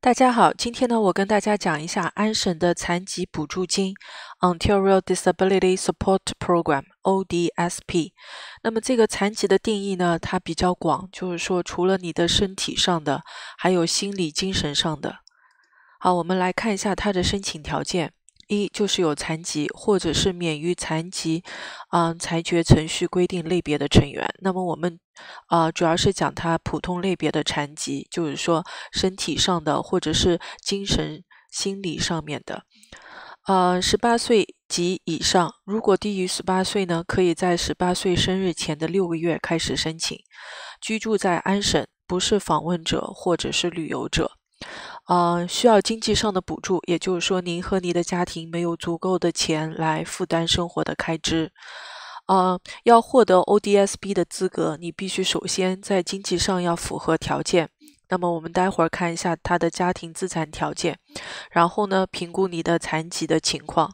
大家好，今天呢，我跟大家讲一下安省的残疾补助金 （Ontario Disability Support Program, ODSP）。那么，这个残疾的定义呢，它比较广，就是说，除了你的身体上的，还有心理、精神上的。好，我们来看一下它的申请条件。一就是有残疾，或者是免于残疾，嗯，裁决程序规定类别的成员。那么我们，呃，主要是讲他普通类别的残疾，就是说身体上的，或者是精神心理上面的。呃，十八岁及以上，如果低于十八岁呢，可以在十八岁生日前的六个月开始申请。居住在安省，不是访问者或者是旅游者。嗯，需要经济上的补助，也就是说，您和您的家庭没有足够的钱来负担生活的开支。嗯，要获得 ODSB 的资格，你必须首先在经济上要符合条件。那么，我们待会儿看一下他的家庭资产条件，然后呢，评估你的残疾的情况。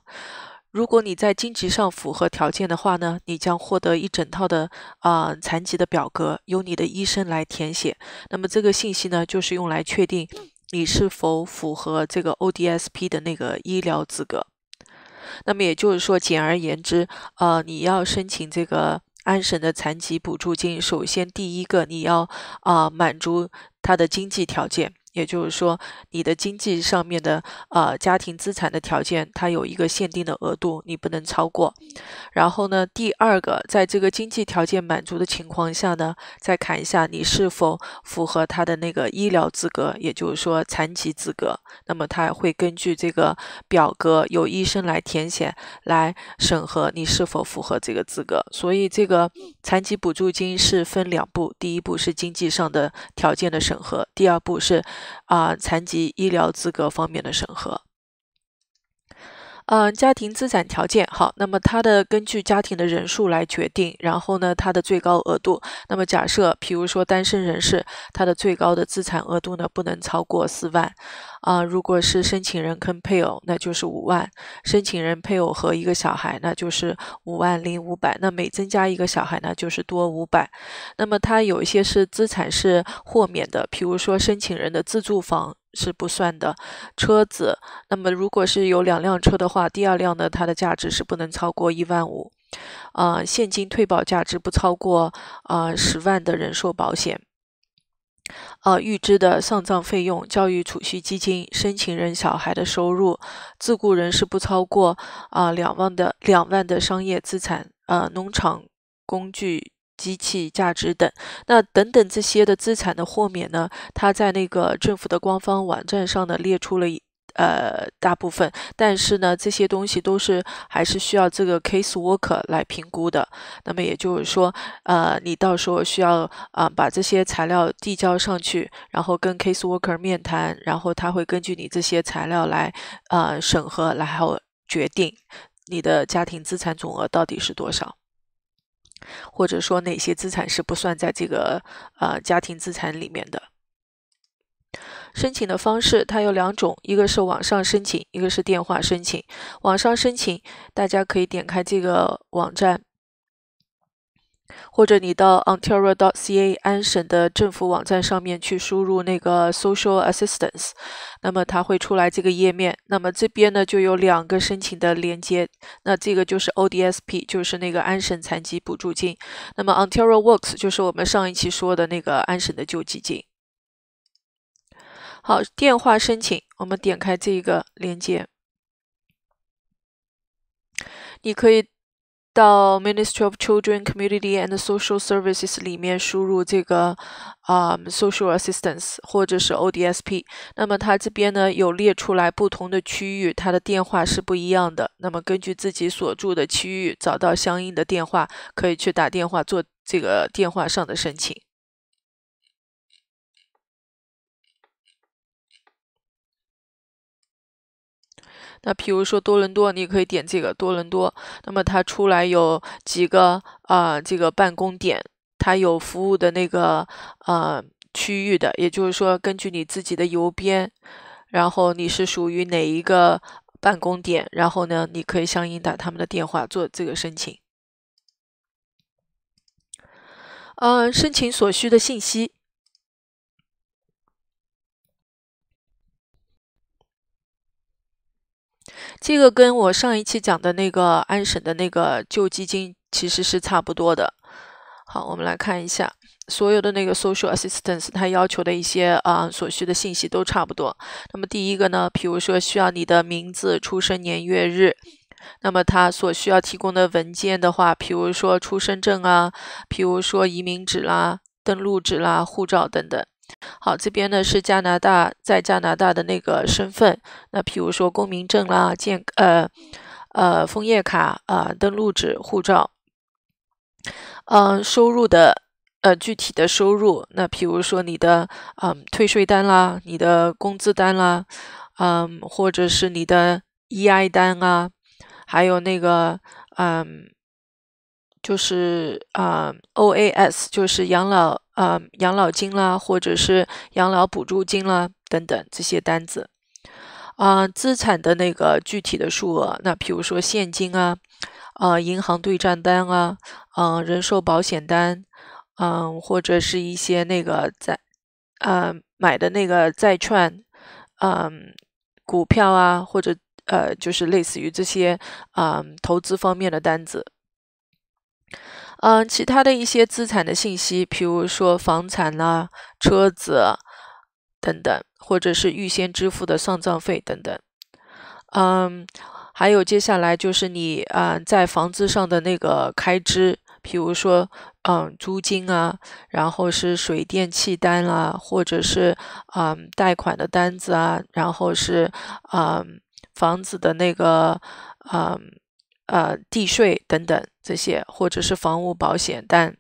如果你在经济上符合条件的话呢，你将获得一整套的啊残疾的表格，由你的医生来填写。那么，这个信息呢，就是用来确定。你是否符合这个 ODSP 的那个医疗资格？那么也就是说，简而言之，呃，你要申请这个安省的残疾补助金，首先第一个你要啊满足他的经济条件。也就是说，你的经济上面的呃家庭资产的条件，它有一个限定的额度，你不能超过。然后呢，第二个，在这个经济条件满足的情况下呢，再看一下你是否符合他的那个医疗资格，也就是说残疾资格。那么他会根据这个表格由医生来填写来审核你是否符合这个资格。所以这个残疾补助金是分两步，第一步是经济上的条件的审核，第二步是。啊，残疾医疗资格方面的审核。嗯，家庭资产条件好，那么它的根据家庭的人数来决定，然后呢，它的最高额度。那么假设，比如说单身人士，他的最高的资产额度呢，不能超过四万。啊，如果是申请人跟配偶，那就是五万；申请人配偶和一个小孩，那就是五万零五百。那每增加一个小孩，呢，就是多五百。那么它有一些是资产是豁免的，比如说申请人的自住房是不算的，车子。那么如果是有两辆车的话，第二辆呢，它的价值是不能超过一万五。啊，现金退保价值不超过啊十万的人寿保险。啊，预支的丧葬费用、教育储蓄基金、申请人小孩的收入、自雇人士不超过啊两万的两万的商业资产、啊农场工具、机器价值等，那等等这些的资产的豁免呢？他在那个政府的官方网站上呢列出了。呃，大部分，但是呢，这些东西都是还是需要这个 case worker 来评估的。那么也就是说，呃，你到时候需要啊把这些材料递交上去，然后跟 case worker 面谈，然后他会根据你这些材料来呃审核，然后决定你的家庭资产总额到底是多少，或者说哪些资产是不算在这个呃家庭资产里面的。申请的方式它有两种，一个是网上申请，一个是电话申请。网上申请，大家可以点开这个网站，或者你到 Ontario.ca 安省的政府网站上面去输入那个 Social Assistance，那么它会出来这个页面。那么这边呢就有两个申请的连接，那这个就是 ODSP，就是那个安省残疾补助金。那么 Ontario Works 就是我们上一期说的那个安省的救济金。好，电话申请，我们点开这一个链接。你可以到 Ministry of Children, Community and Social Services 里面输入这个啊 Social Assistance 或者是 ODSP。那么它这边呢有列出来不同的区域，它的电话是不一样的。那么根据自己所住的区域，找到相应的电话，可以去打电话做这个电话上的申请。那比如说多伦多，你可以点这个多伦多，那么它出来有几个啊，这个办公点，它有服务的那个啊区域的，也就是说根据你自己的邮编，然后你是属于哪一个办公点，然后呢，你可以相应打他们的电话做这个申请，嗯，申请所需的信息。这个跟我上一期讲的那个安省的那个救济金其实是差不多的。好，我们来看一下所有的那个 Social Assistance，它要求的一些啊所需的信息都差不多。那么第一个呢，比如说需要你的名字、出生年月日。那么它所需要提供的文件的话，比如说出生证啊，比如说移民纸啦、登录纸啦、护照等等。好，这边呢是加拿大在加拿大的那个身份，那譬如说公民证啦、健呃呃枫叶卡啊、登录纸、护照，嗯，收入的呃具体的收入，那譬如说你的嗯退税单啦、你的工资单啦，嗯，或者是你的 EI 单啊，还有那个嗯。就是啊，OAS 就是养老啊，养老金啦，或者是养老补助金啦，等等这些单子啊，资产的那个具体的数额。那比如说现金啊，啊，银行对账单啊，啊，人寿保险单，嗯，或者是一些那个在，嗯，买的那个债券，嗯，股票啊，或者呃，就是类似于这些啊，投资方面的单子。嗯，其他的一些资产的信息，比如说房产啊、车子等等，或者是预先支付的丧葬费等等。嗯，还有接下来就是你啊在房子上的那个开支，比如说嗯租金啊，然后是水电气单啊，或者是嗯贷款的单子啊，然后是嗯房子的那个嗯呃地税等等。这些或者是房屋保险单，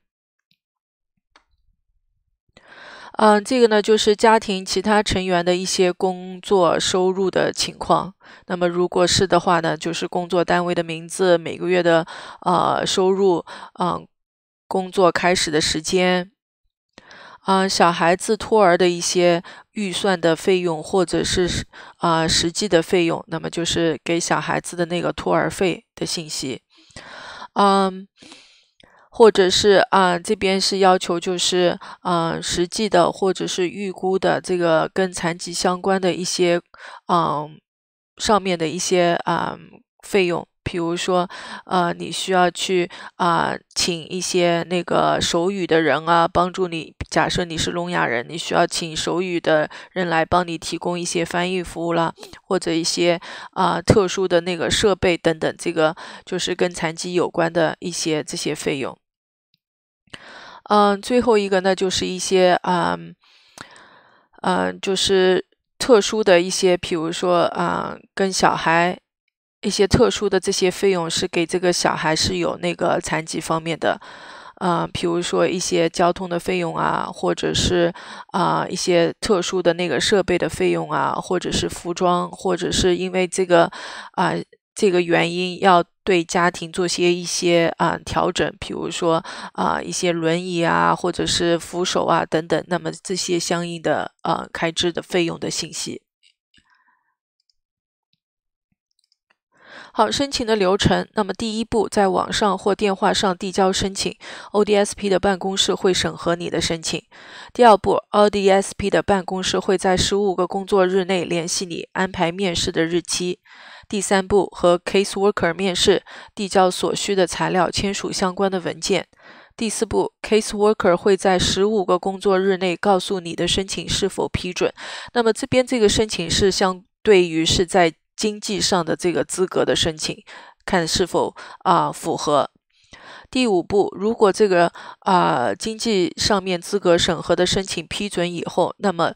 嗯，这个呢就是家庭其他成员的一些工作收入的情况。那么如果是的话呢，就是工作单位的名字、每个月的呃收入，嗯，工作开始的时间，嗯，小孩子托儿的一些预算的费用或者是啊实际的费用，那么就是给小孩子的那个托儿费的信息。嗯，或者是啊，这边是要求就是，嗯，实际的或者是预估的这个跟残疾相关的一些，嗯，上面的一些啊费用。比如说，呃，你需要去啊，请一些那个手语的人啊，帮助你。假设你是聋哑人，你需要请手语的人来帮你提供一些翻译服务啦，或者一些啊特殊的那个设备等等。这个就是跟残疾有关的一些这些费用。嗯，最后一个呢，就是一些啊，嗯，就是特殊的一些，比如说啊，跟小孩。一些特殊的这些费用是给这个小孩是有那个残疾方面的，啊，比如说一些交通的费用啊，或者是啊一些特殊的那个设备的费用啊，或者是服装，或者是因为这个啊这个原因要对家庭做些一些啊调整，比如说啊一些轮椅啊，或者是扶手啊等等，那么这些相应的啊开支的费用的信息。好，申请的流程。那么第一步，在网上或电话上递交申请，ODSP 的办公室会审核你的申请。第二步，ODSP 的办公室会在十五个工作日内联系你，安排面试的日期。第三步，和 Case Worker 面试，递交所需的材料，签署相关的文件。第四步，Case Worker 会在十五个工作日内告诉你的申请是否批准。那么这边这个申请是相对于是在。经济上的这个资格的申请，看是否啊符合。第五步，如果这个啊经济上面资格审核的申请批准以后，那么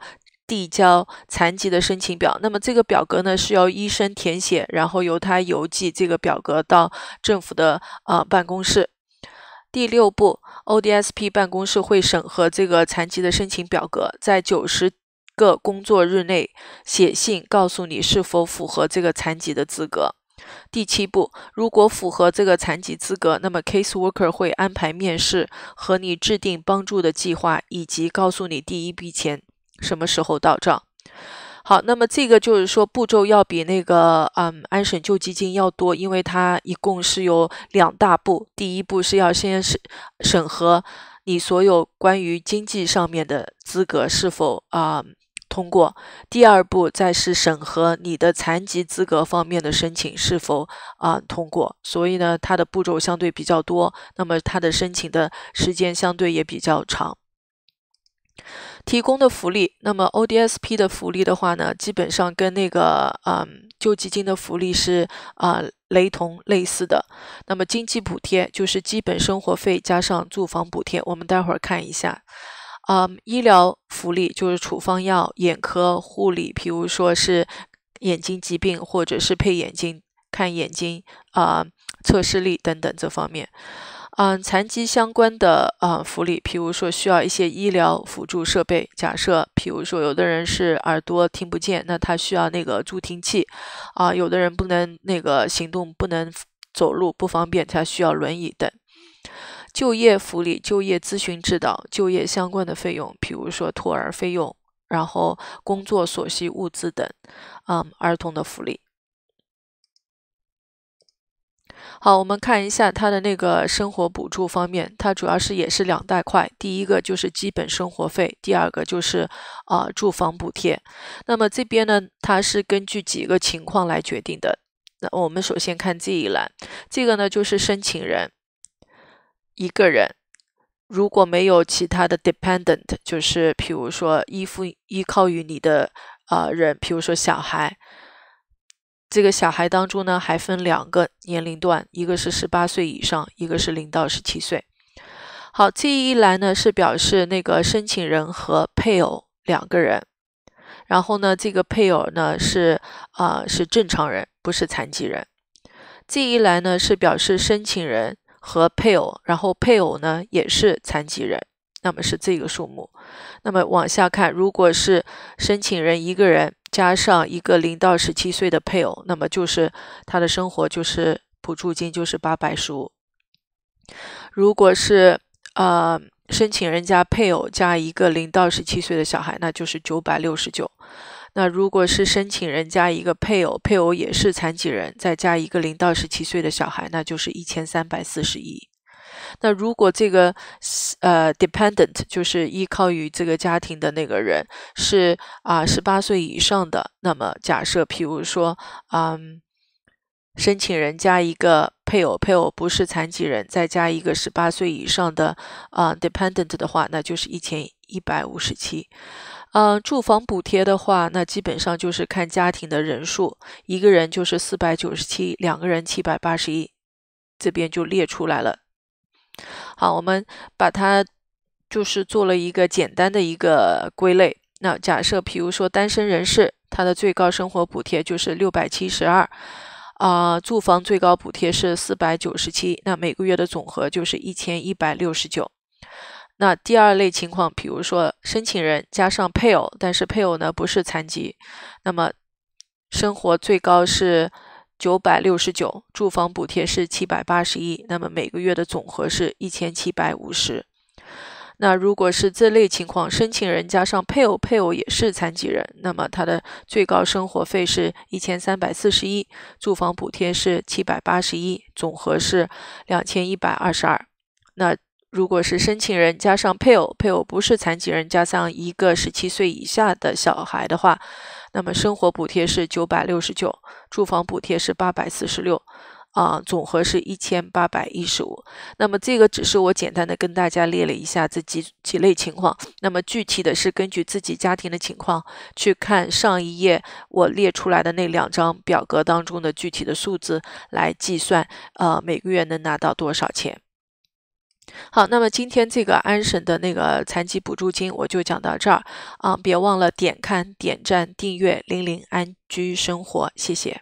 递交残疾的申请表。那么这个表格呢是由医生填写，然后由他邮寄这个表格到政府的啊办公室。第六步，ODSP 办公室会审核这个残疾的申请表格，在九十。个工作日内写信告诉你是否符合这个残疾的资格。第七步，如果符合这个残疾资格，那么 case worker 会安排面试和你制定帮助的计划，以及告诉你第一笔钱什么时候到账。好，那么这个就是说步骤要比那个嗯安省救济金要多，因为它一共是有两大步。第一步是要先审审核你所有关于经济上面的资格是否啊。通过第二步，再是审核你的残疾资格方面的申请是否啊通过。所以呢，它的步骤相对比较多，那么它的申请的时间相对也比较长。提供的福利，那么 ODSP 的福利的话呢，基本上跟那个嗯救济金的福利是啊雷同类似的。那么经济补贴就是基本生活费加上住房补贴，我们待会儿看一下。嗯，医疗福利就是处方药、眼科护理，譬如说是眼睛疾病，或者是配眼镜、看眼睛啊、测视力等等这方面。嗯，残疾相关的啊福利，譬如说需要一些医疗辅助设备。假设譬如说有的人是耳朵听不见，那他需要那个助听器啊；有的人不能那个行动，不能走路不方便，他需要轮椅等。就业福利、就业咨询指导、就业相关的费用，比如说托儿费用，然后工作所需物资等，啊，儿童的福利。好，我们看一下他的那个生活补助方面，它主要是也是两大块，第一个就是基本生活费，第二个就是啊住房补贴。那么这边呢，它是根据几个情况来决定的。那我们首先看这一栏，这个呢就是申请人。一个人如果没有其他的 dependent，就是比如说依附、依靠于你的呃人，比如说小孩。这个小孩当中呢，还分两个年龄段，一个是十八岁以上，一个是零到十七岁。好，这一栏呢是表示那个申请人和配偶两个人。然后呢，这个配偶呢是啊是正常人，不是残疾人。这一栏呢是表示申请人。和配偶，然后配偶呢也是残疾人，那么是这个数目。那么往下看，如果是申请人一个人加上一个零到十七岁的配偶，那么就是他的生活就是补助金就是八百十五。如果是呃申请人加配偶加一个零到十七岁的小孩，那就是九百六十九。那如果是申请人加一个配偶，配偶也是残疾人，再加一个零到十七岁的小孩，那就是一千三百四十一。那如果这个呃 dependent 就是依靠于这个家庭的那个人是啊十八岁以上的，那么假设譬如说嗯，申请人加一个配偶，配偶不是残疾人，再加一个十八岁以上的啊 dependent 的话，那就是一千一百五十七。嗯，住房补贴的话，那基本上就是看家庭的人数，一个人就是四百九十七，两个人七百八十一，这边就列出来了。好，我们把它就是做了一个简单的一个归类。那假设比如说单身人士，他的最高生活补贴就是六百七十二，啊，住房最高补贴是四百九十七，那每个月的总和就是一千一百六十九。那第二类情况，比如说申请人加上配偶，但是配偶呢不是残疾，那么生活最高是九百六十九，住房补贴是七百八十一，那么每个月的总和是一千七百五十。那如果是这类情况，申请人加上配偶，配偶也是残疾人，那么他的最高生活费是一千三百四十一，住房补贴是七百八十一，总和是两千一百二十二。那，如果是申请人加上配偶，配偶不是残疾人，加上一个十七岁以下的小孩的话，那么生活补贴是九百六十九，住房补贴是八百四十六，啊，总和是一千八百一十五。那么这个只是我简单的跟大家列了一下这几几类情况，那么具体的是根据自己家庭的情况去看上一页我列出来的那两张表格当中的具体的数字来计算，呃，每个月能拿到多少钱。好，那么今天这个安省的那个残疾补助金，我就讲到这儿啊，别忘了点看、点赞、订阅“零零安居生活”，谢谢。